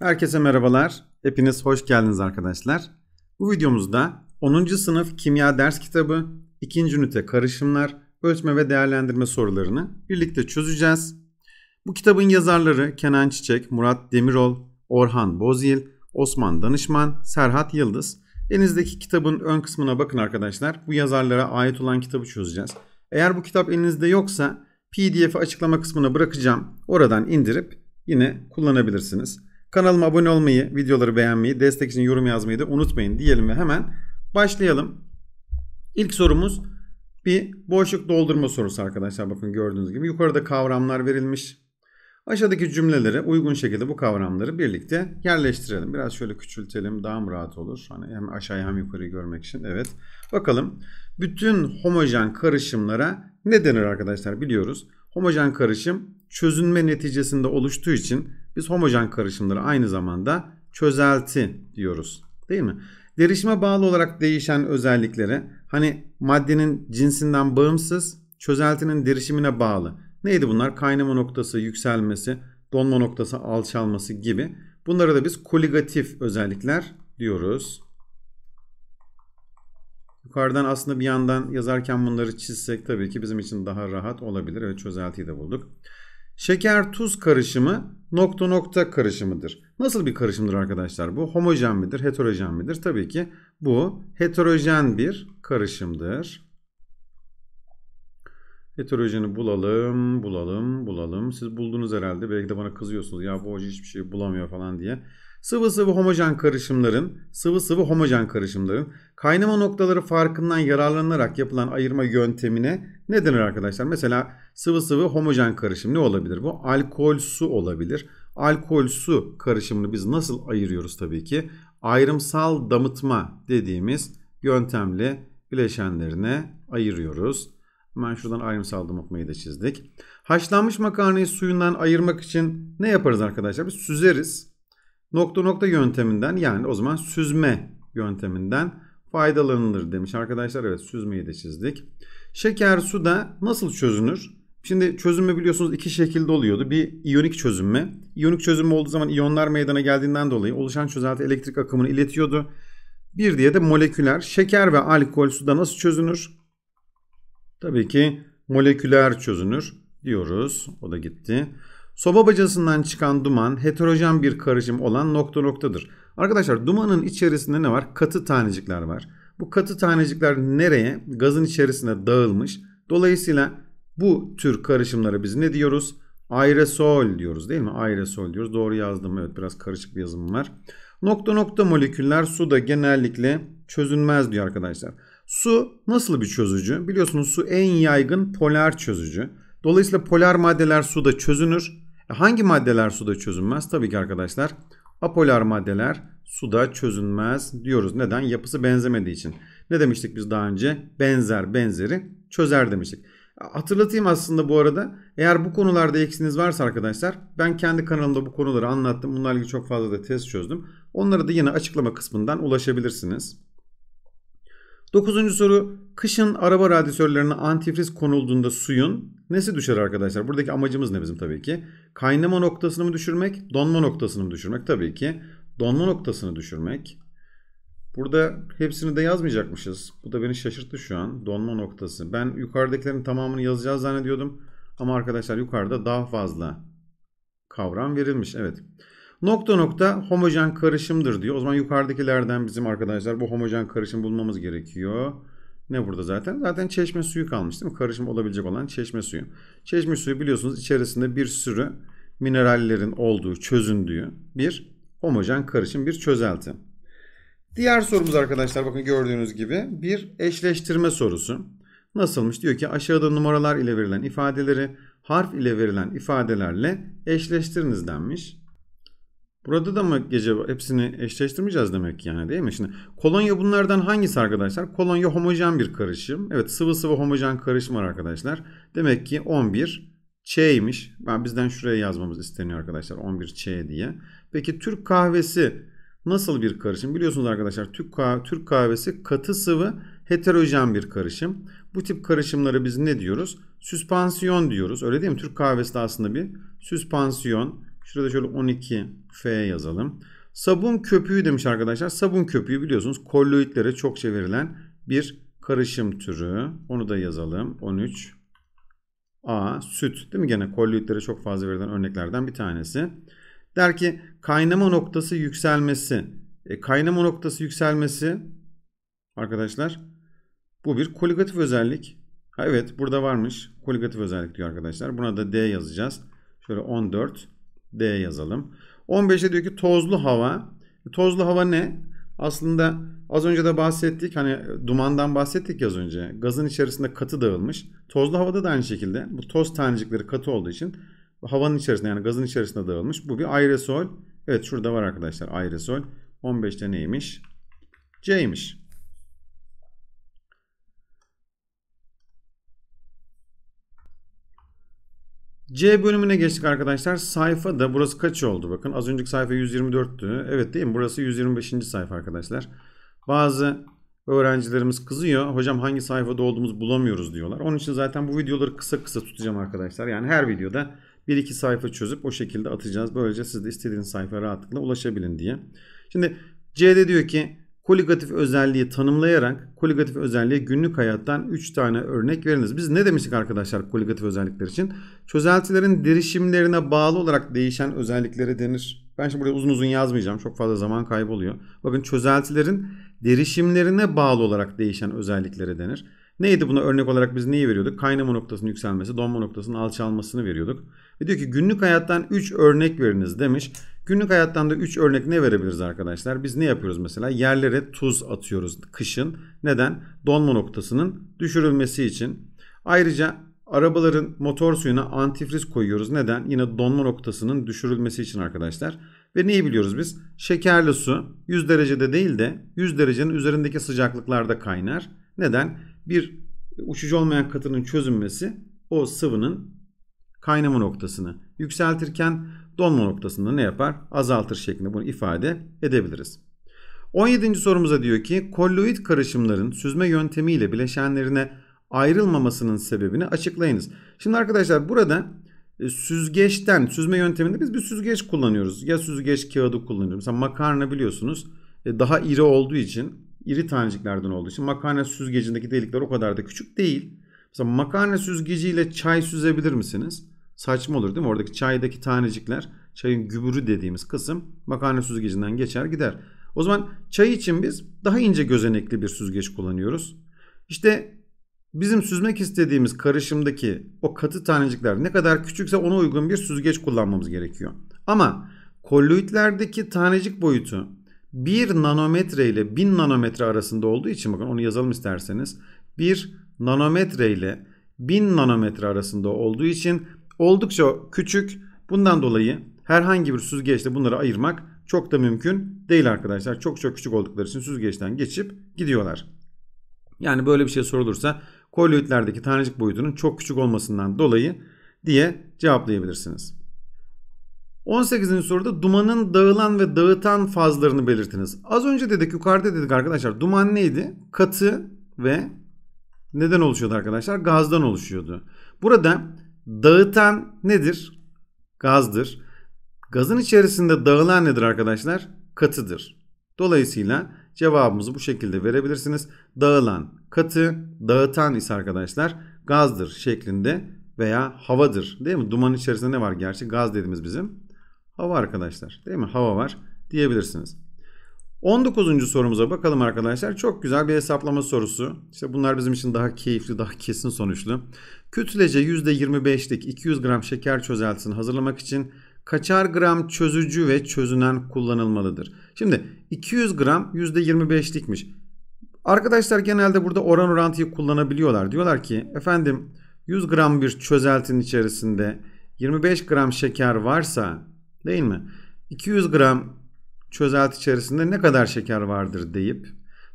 Herkese merhabalar. Hepiniz hoş geldiniz arkadaşlar. Bu videomuzda 10. sınıf kimya ders kitabı 2. ünite karışımlar, ölçme ve değerlendirme sorularını birlikte çözeceğiz. Bu kitabın yazarları Kenan Çiçek, Murat Demirol, Orhan Bozil, Osman Danışman, Serhat Yıldız. Elinizdeki kitabın ön kısmına bakın arkadaşlar. Bu yazarlara ait olan kitabı çözeceğiz. Eğer bu kitap elinizde yoksa PDF'i açıklama kısmına bırakacağım. Oradan indirip yine kullanabilirsiniz. Kanalıma abone olmayı, videoları beğenmeyi, destek için yorum yazmayı da unutmayın diyelim ve hemen başlayalım. İlk sorumuz bir boşluk doldurma sorusu arkadaşlar. Bakın gördüğünüz gibi yukarıda kavramlar verilmiş. Aşağıdaki cümlelere uygun şekilde bu kavramları birlikte yerleştirelim. Biraz şöyle küçültelim daha mı rahat olur? Hani hem aşağıya hem yukarıyı görmek için. Evet. Bakalım. Bütün homojen karışımlara ne denir arkadaşlar biliyoruz. Homojen karışım çözünme neticesinde oluştuğu için biz homojen karışımları aynı zamanda çözelti diyoruz. Değil mi? Derişime bağlı olarak değişen özellikleri hani maddenin cinsinden bağımsız çözeltinin derişimine bağlı. Neydi bunlar? Kaynama noktası, yükselmesi, donma noktası, alçalması gibi. Bunlara da biz koligatif özellikler diyoruz. Yukarıdan aslında bir yandan yazarken bunları çizsek tabii ki bizim için daha rahat olabilir. Evet çözeltiyi de bulduk. Şeker tuz karışımı nokta nokta karışımıdır. Nasıl bir karışımdır arkadaşlar bu? Homojen midir, heterojen midir? Tabii ki bu heterojen bir karışımdır. Heterojeni bulalım, bulalım, bulalım. Siz buldunuz herhalde. Belki de bana kızıyorsunuz. Ya bu hoca hiçbir şey bulamıyor falan diye. Sıvı sıvı homojen karışımların, sıvı sıvı homojen karışımların kaynama noktaları farkından yararlanarak yapılan ayırma yöntemine ne denir arkadaşlar? Mesela sıvı sıvı homojen karışım ne olabilir bu? Alkol su olabilir. Alkol su karışımını biz nasıl ayırıyoruz tabii ki? Ayrımsal damıtma dediğimiz yöntemle bileşenlerine ayırıyoruz. Hemen şuradan ayrımsal damıtmayı da çizdik. Haşlanmış makarnayı suyundan ayırmak için ne yaparız arkadaşlar? Biz süzeriz nokta nokta yönteminden yani o zaman süzme yönteminden faydalanılır demiş arkadaşlar. Evet süzmeyi de çizdik. Şeker su da nasıl çözünür? Şimdi çözünme biliyorsunuz iki şekilde oluyordu. Bir iyonik çözünme. İyonik çözünme olduğu zaman iyonlar meydana geldiğinden dolayı oluşan çözelti elektrik akımını iletiyordu. Bir diye de moleküler. Şeker ve alkol suda nasıl çözünür? Tabii ki moleküler çözünür diyoruz. O da gitti. Soba bacasından çıkan duman heterojen bir karışım olan nokta noktadır. Arkadaşlar dumanın içerisinde ne var? Katı tanecikler var. Bu katı tanecikler nereye? Gazın içerisine dağılmış. Dolayısıyla bu tür karışımlara biz ne diyoruz? Aerosol diyoruz değil mi? Aerosol diyoruz. Doğru yazdım. Evet biraz karışık bir yazım var. Nokta nokta moleküller suda genellikle çözünmez diyor arkadaşlar. Su nasıl bir çözücü? Biliyorsunuz su en yaygın polar çözücü. Dolayısıyla polar maddeler suda çözünür. Hangi maddeler suda çözünmez? Tabii ki arkadaşlar apolar maddeler suda çözünmez diyoruz. Neden? Yapısı benzemediği için. Ne demiştik biz daha önce? Benzer benzeri çözer demiştik. Hatırlatayım aslında bu arada. Eğer bu konularda eksiniz varsa arkadaşlar ben kendi kanalımda bu konuları anlattım. Bunlarla ilgili çok fazla da test çözdüm. Onlara da yine açıklama kısmından ulaşabilirsiniz. Dokuzuncu soru kışın araba radyatörlerine antifriz konulduğunda suyun nesi düşer arkadaşlar? Buradaki amacımız ne bizim tabii ki? Kaynama noktasını mı düşürmek? Donma noktasını mı düşürmek? Tabii ki donma noktasını düşürmek. Burada hepsini de yazmayacakmışız. Bu da beni şaşırttı şu an. Donma noktası. Ben yukarıdakilerin tamamını yazacağız zannediyordum. Ama arkadaşlar yukarıda daha fazla kavram verilmiş. Evet. Nokta nokta homojen karışımdır diyor. O zaman yukarıdakilerden bizim arkadaşlar bu homojen karışım bulmamız gerekiyor. Ne burada zaten? Zaten çeşme suyu kalmış değil mi? Karışım olabilecek olan çeşme suyu. Çeşme suyu biliyorsunuz içerisinde bir sürü minerallerin olduğu, çözündüğü bir homojen karışım, bir çözelti. Diğer sorumuz arkadaşlar bakın gördüğünüz gibi bir eşleştirme sorusu. Nasılmış? Diyor ki aşağıda numaralar ile verilen ifadeleri harf ile verilen ifadelerle eşleştiriniz denmiş. Burada da mı gece hepsini eşleştirmeyeceğiz demek yani değil mi? Şimdi kolonya bunlardan hangisi arkadaşlar? Kolonya homojen bir karışım. Evet sıvı sıvı homojen karışım var arkadaşlar. Demek ki 11 Ç'ymiş. Ben bizden şuraya yazmamız isteniyor arkadaşlar 11 Ç diye. Peki Türk kahvesi nasıl bir karışım? Biliyorsunuz arkadaşlar Türk, kah Türk kahvesi katı sıvı heterojen bir karışım. Bu tip karışımları biz ne diyoruz? Süspansiyon diyoruz. Öyle değil mi? Türk kahvesi de aslında bir süspansiyon Şurada şöyle 12F yazalım. Sabun köpüğü demiş arkadaşlar. Sabun köpüğü biliyorsunuz kolloidlere çok verilen bir karışım türü. Onu da yazalım. 13 A süt değil mi? Gene kolloidlere çok fazla verilen örneklerden bir tanesi. Der ki kaynama noktası yükselmesi. E, kaynama noktası yükselmesi arkadaşlar bu bir koligatif özellik. Ha, evet burada varmış. Koligatif özellik diyor arkadaşlar. Buna da D yazacağız. Şöyle 14 D yazalım. 15'e diyor ki tozlu hava. Tozlu hava ne? Aslında az önce de bahsettik hani dumandan bahsettik az önce. Gazın içerisinde katı dağılmış. Tozlu havada da aynı şekilde bu toz tanecikleri katı olduğu için havanın içerisinde yani gazın içerisinde dağılmış. Bu bir aerosol. Evet şurada var arkadaşlar aerosol. 15'te neymiş? C'ymiş. C bölümüne geçtik arkadaşlar. Sayfa da burası kaç oldu? Bakın az önceki sayfa 124'tü. Evet değil mi? Burası 125. sayfa arkadaşlar. Bazı öğrencilerimiz kızıyor. Hocam hangi sayfada olduğumuzu bulamıyoruz diyorlar. Onun için zaten bu videoları kısa kısa tutacağım arkadaşlar. Yani her videoda 1-2 sayfa çözüp o şekilde atacağız. Böylece siz de istediğiniz sayfaya rahatlıkla ulaşabilin diye. Şimdi C'de diyor ki koligatif özelliği tanımlayarak koligatif özelliğe günlük hayattan 3 tane örnek veriniz. Biz ne demiştik arkadaşlar koligatif özellikler için? Çözeltilerin derişimlerine bağlı olarak değişen özelliklere denir. Ben şimdi buraya uzun uzun yazmayacağım. Çok fazla zaman kayboluyor. Bakın çözeltilerin derişimlerine bağlı olarak değişen özelliklere denir. Neydi buna örnek olarak biz neyi veriyorduk? Kaynama noktasının yükselmesi, donma noktasının alçalmasını veriyorduk. Ve diyor ki günlük hayattan 3 örnek veriniz demiş. Günlük hayattan da 3 örnek ne verebiliriz arkadaşlar? Biz ne yapıyoruz mesela? Yerlere tuz atıyoruz kışın. Neden? Donma noktasının düşürülmesi için. Ayrıca arabaların motor suyuna antifriz koyuyoruz. Neden? Yine donma noktasının düşürülmesi için arkadaşlar. Ve neyi biliyoruz biz? Şekerli su 100 derecede değil de 100 derecenin üzerindeki sıcaklıklarda kaynar. Neden? Bir uçucu olmayan katının çözünmesi o sıvının kaynama noktasını yükseltirken donma noktasında ne yapar? Azaltır şeklinde bunu ifade edebiliriz. 17. sorumuza diyor ki kolloid karışımların süzme yöntemiyle bileşenlerine ayrılmamasının sebebini açıklayınız. Şimdi arkadaşlar burada e, süzgeçten süzme yönteminde biz bir süzgeç kullanıyoruz. Ya süzgeç kağıdı kullanıyoruz. Mesela makarna biliyorsunuz e, daha iri olduğu için iri taneciklerden olduğu için makarna süzgecindeki delikler o kadar da küçük değil. Mesela makarna süzgeciyle çay süzebilir misiniz? Saçma olur değil mi? Oradaki çaydaki tanecikler, çayın gübürü dediğimiz kısım makarna süzgecinden geçer gider. O zaman çay için biz daha ince gözenekli bir süzgeç kullanıyoruz. İşte bizim süzmek istediğimiz karışımdaki o katı tanecikler ne kadar küçükse ona uygun bir süzgeç kullanmamız gerekiyor. Ama kolloidlerdeki tanecik boyutu 1 nanometre ile 1000 nanometre arasında olduğu için bakın onu yazalım isterseniz. 1 nanometre ile 1000 nanometre arasında olduğu için oldukça küçük. Bundan dolayı herhangi bir süzgeçte bunları ayırmak çok da mümkün değil arkadaşlar. Çok çok küçük oldukları için süzgeçten geçip gidiyorlar. Yani böyle bir şey sorulursa kolloidlerdeki tanecik boyutunun çok küçük olmasından dolayı diye cevaplayabilirsiniz. 18. soruda dumanın dağılan ve dağıtan fazlarını belirtiniz. Az önce dedik yukarıda dedik arkadaşlar duman neydi? Katı ve neden oluşuyordu arkadaşlar? Gazdan oluşuyordu. Burada Dağıtan nedir? Gazdır. Gazın içerisinde dağılan nedir arkadaşlar? Katıdır. Dolayısıyla cevabımızı bu şekilde verebilirsiniz. Dağılan katı, dağıtan ise arkadaşlar gazdır şeklinde veya havadır. Değil mi? Duman içerisinde ne var gerçi? Gaz dediğimiz bizim hava arkadaşlar. Değil mi? Hava var diyebilirsiniz. 19. sorumuza bakalım arkadaşlar. Çok güzel bir hesaplama sorusu. İşte bunlar bizim için daha keyifli, daha kesin sonuçlu. Kütlece %25'lik 200 gram şeker çözeltisini hazırlamak için kaçar gram çözücü ve çözünen kullanılmalıdır? Şimdi 200 gram %25'likmiş. Arkadaşlar genelde burada oran orantıyı kullanabiliyorlar. Diyorlar ki efendim 100 gram bir çözeltinin içerisinde 25 gram şeker varsa değil mi? 200 gram çözelti içerisinde ne kadar şeker vardır deyip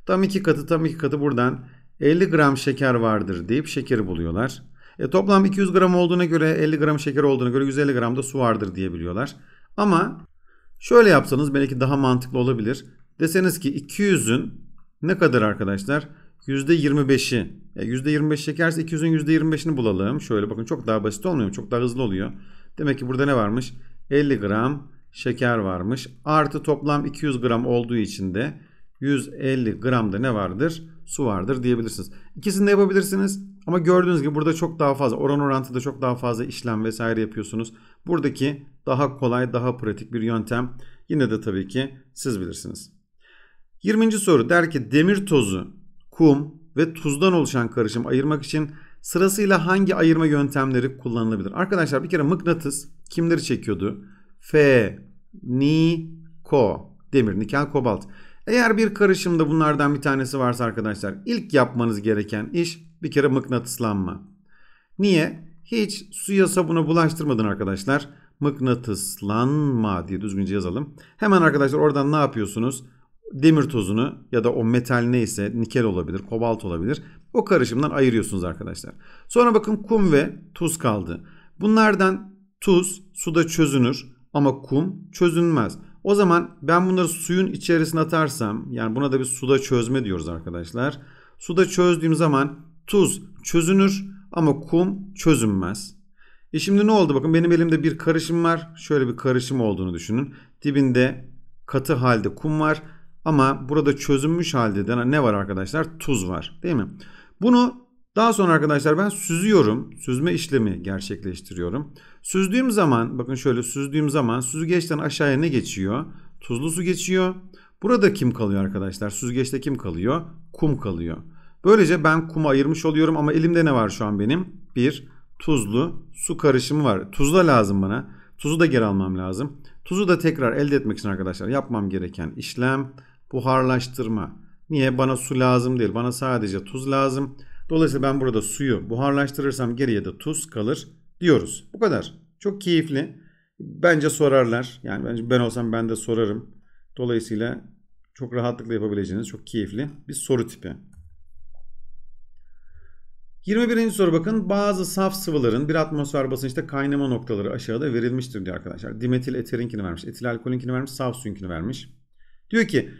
tam iki katı tam iki katı buradan 50 gram şeker vardır deyip şekeri buluyorlar. E, toplam 200 gram olduğuna göre 50 gram şeker olduğuna göre 150 gram da su vardır diyebiliyorlar. Ama şöyle yapsanız belki daha mantıklı olabilir. Deseniz ki 200'ün ne kadar arkadaşlar? %25'i. E, %25 şekerse 200'ün %25'ini bulalım. Şöyle bakın çok daha basit olmuyor. Çok daha hızlı oluyor. Demek ki burada ne varmış? 50 gram şeker varmış. Artı toplam 200 gram olduğu için de 150 gramda ne vardır? Su vardır diyebilirsiniz. İkisini de yapabilirsiniz. Ama gördüğünüz gibi burada çok daha fazla oran orantıda çok daha fazla işlem vesaire yapıyorsunuz. Buradaki daha kolay daha pratik bir yöntem. Yine de tabii ki siz bilirsiniz. 20. soru der ki demir tozu, kum ve tuzdan oluşan karışım ayırmak için sırasıyla hangi ayırma yöntemleri kullanılabilir? Arkadaşlar bir kere mıknatıs kimleri çekiyordu? Fe, Demir, nikel, kobalt. Eğer bir karışımda bunlardan bir tanesi varsa arkadaşlar ilk yapmanız gereken iş bir kere mıknatıslanma. Niye? Hiç suya sabuna bulaştırmadın arkadaşlar. Mıknatıslanma diye düzgünce yazalım. Hemen arkadaşlar oradan ne yapıyorsunuz? Demir tozunu ya da o metal neyse nikel olabilir, kobalt olabilir. O karışımdan ayırıyorsunuz arkadaşlar. Sonra bakın kum ve tuz kaldı. Bunlardan tuz suda çözünür. Ama kum çözünmez. O zaman ben bunları suyun içerisine atarsam yani buna da bir suda çözme diyoruz arkadaşlar. Suda çözdüğüm zaman tuz çözünür ama kum çözünmez. E şimdi ne oldu? Bakın benim elimde bir karışım var. Şöyle bir karışım olduğunu düşünün. Dibinde katı halde kum var. Ama burada çözünmüş halde de ne var arkadaşlar? Tuz var değil mi? Bunu daha sonra arkadaşlar ben süzüyorum. Süzme işlemi gerçekleştiriyorum. Süzdüğüm zaman bakın şöyle süzdüğüm zaman süzgeçten aşağıya ne geçiyor? Tuzlu su geçiyor. Burada kim kalıyor arkadaşlar? Süzgeçte kim kalıyor? Kum kalıyor. Böylece ben kumu ayırmış oluyorum ama elimde ne var şu an benim? Bir tuzlu su karışımı var. Tuz da lazım bana. Tuzu da geri almam lazım. Tuzu da tekrar elde etmek için arkadaşlar yapmam gereken işlem buharlaştırma. Niye? Bana su lazım değil. Bana sadece tuz lazım. Dolayısıyla ben burada suyu buharlaştırırsam geriye de tuz kalır diyoruz. Bu kadar. Çok keyifli. Bence sorarlar. Yani bence ben olsam ben de sorarım. Dolayısıyla çok rahatlıkla yapabileceğiniz çok keyifli bir soru tipi. 21. soru bakın. Bazı saf sıvıların bir atmosfer basınçta kaynama noktaları aşağıda verilmiştir diyor arkadaşlar. Dimetil eterinkini vermiş, etil alkolinkini vermiş, saf suyunkini vermiş. Diyor ki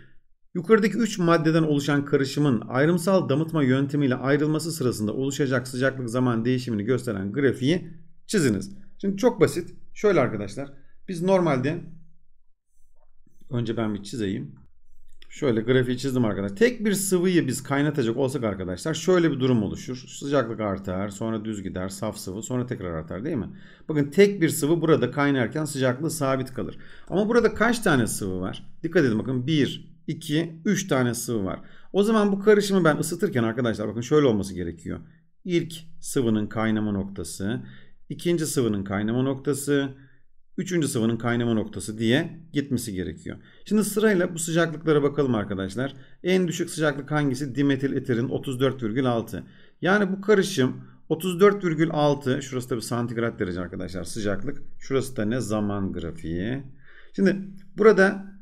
Yukarıdaki 3 maddeden oluşan karışımın ayrımsal damıtma yöntemiyle ayrılması sırasında oluşacak sıcaklık zaman değişimini gösteren grafiği çiziniz. Şimdi çok basit. Şöyle arkadaşlar. Biz normalde önce ben bir çizeyim. Şöyle grafiği çizdim arkadaşlar. Tek bir sıvıyı biz kaynatacak olsak arkadaşlar şöyle bir durum oluşur. Sıcaklık artar, sonra düz gider, saf sıvı, sonra tekrar artar değil mi? Bakın tek bir sıvı burada kaynarken sıcaklığı sabit kalır. Ama burada kaç tane sıvı var? Dikkat edin bakın 1, 2, 3 tane sıvı var. O zaman bu karışımı ben ısıtırken arkadaşlar bakın şöyle olması gerekiyor. İlk sıvının kaynama noktası, ikinci sıvının kaynama noktası, üçüncü sıvının kaynama noktası diye gitmesi gerekiyor. Şimdi sırayla bu sıcaklıklara bakalım arkadaşlar. En düşük sıcaklık hangisi? Dimetil eterin 34,6. Yani bu karışım 34,6 şurası da bir santigrat derece arkadaşlar sıcaklık. Şurası da ne? Zaman grafiği. Şimdi burada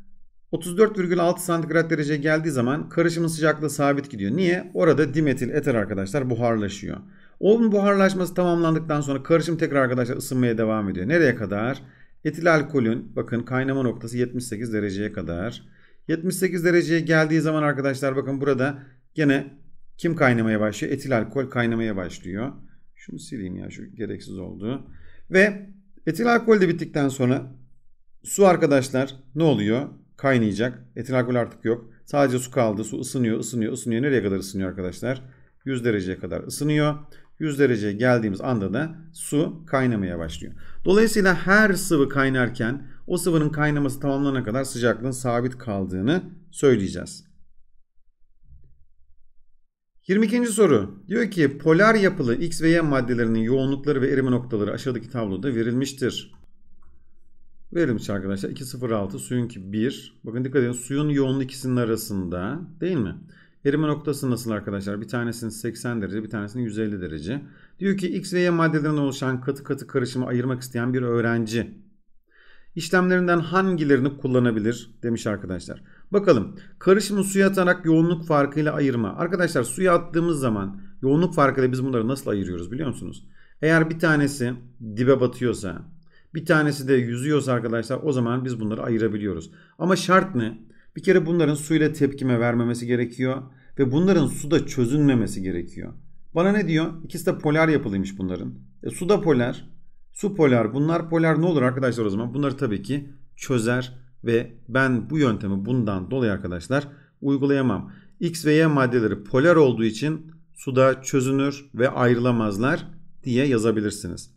34,6 santigrat derece geldiği zaman karışımın sıcaklığı sabit gidiyor. Niye? Orada dimetil eter arkadaşlar buharlaşıyor. Onun buharlaşması tamamlandıktan sonra karışım tekrar arkadaşlar ısınmaya devam ediyor. Nereye kadar? Etil alkolün bakın kaynama noktası 78 dereceye kadar. 78 dereceye geldiği zaman arkadaşlar bakın burada gene kim kaynamaya başlıyor? Etil alkol kaynamaya başlıyor. Şunu sileyim ya şu gereksiz oldu. Ve etil alkol de bittikten sonra su arkadaşlar ne oluyor? kaynayacak. Etil alkol artık yok. Sadece su kaldı. Su ısınıyor, ısınıyor, ısınıyor. Nereye kadar ısınıyor arkadaşlar? 100 dereceye kadar ısınıyor. 100 dereceye geldiğimiz anda da su kaynamaya başlıyor. Dolayısıyla her sıvı kaynarken o sıvının kaynaması tamamlanana kadar sıcaklığın sabit kaldığını söyleyeceğiz. 22. soru. Diyor ki polar yapılı X ve Y maddelerinin yoğunlukları ve erime noktaları aşağıdaki tabloda verilmiştir. Verilmiş arkadaşlar 2.06 suyun ki 1. Bakın dikkat edin suyun yoğunluğu ikisinin arasında değil mi? Erime noktası nasıl arkadaşlar? Bir tanesinin 80 derece bir tanesinin 150 derece. Diyor ki X ve Y maddelerden oluşan katı katı karışımı ayırmak isteyen bir öğrenci. İşlemlerinden hangilerini kullanabilir demiş arkadaşlar. Bakalım karışımı suya atarak yoğunluk farkıyla ayırma. Arkadaşlar suya attığımız zaman yoğunluk farkıyla biz bunları nasıl ayırıyoruz biliyor musunuz? Eğer bir tanesi dibe batıyorsa bir tanesi de yüzüyorsa arkadaşlar o zaman biz bunları ayırabiliyoruz. Ama şart ne? Bir kere bunların suyla tepkime vermemesi gerekiyor. Ve bunların suda çözünmemesi gerekiyor. Bana ne diyor? İkisi de polar yapılıymış bunların. E, su da polar. Su polar. Bunlar polar ne olur arkadaşlar o zaman? Bunları tabii ki çözer ve ben bu yöntemi bundan dolayı arkadaşlar uygulayamam. X ve Y maddeleri polar olduğu için suda çözünür ve ayrılamazlar diye yazabilirsiniz.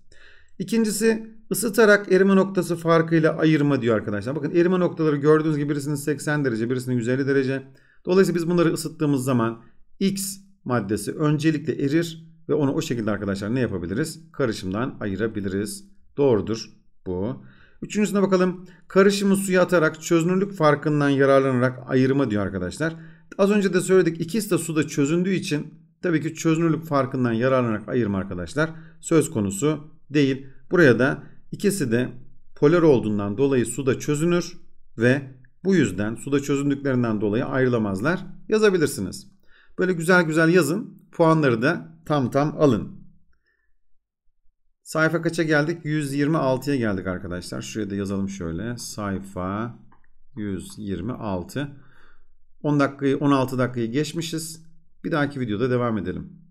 İkincisi ısıtarak erime noktası farkıyla ayırma diyor arkadaşlar. Bakın erime noktaları gördüğünüz gibi birisinin 80 derece birisinin 150 derece. Dolayısıyla biz bunları ısıttığımız zaman X maddesi öncelikle erir ve onu o şekilde arkadaşlar ne yapabiliriz? Karışımdan ayırabiliriz. Doğrudur bu. Üçüncüsüne bakalım. Karışımı suya atarak çözünürlük farkından yararlanarak ayırma diyor arkadaşlar. Az önce de söyledik ikisi de suda çözündüğü için Tabii ki çözünürlük farkından yararlanarak ayırma arkadaşlar söz konusu değil. Buraya da ikisi de polar olduğundan dolayı suda çözünür ve bu yüzden suda çözündüklerinden dolayı ayrılamazlar yazabilirsiniz. Böyle güzel güzel yazın. Puanları da tam tam alın. Sayfa kaça geldik? 126'ya geldik arkadaşlar. Şuraya da yazalım şöyle. Sayfa 126. 10 dakikayı 16 dakikayı geçmişiz. Bir dahaki videoda devam edelim.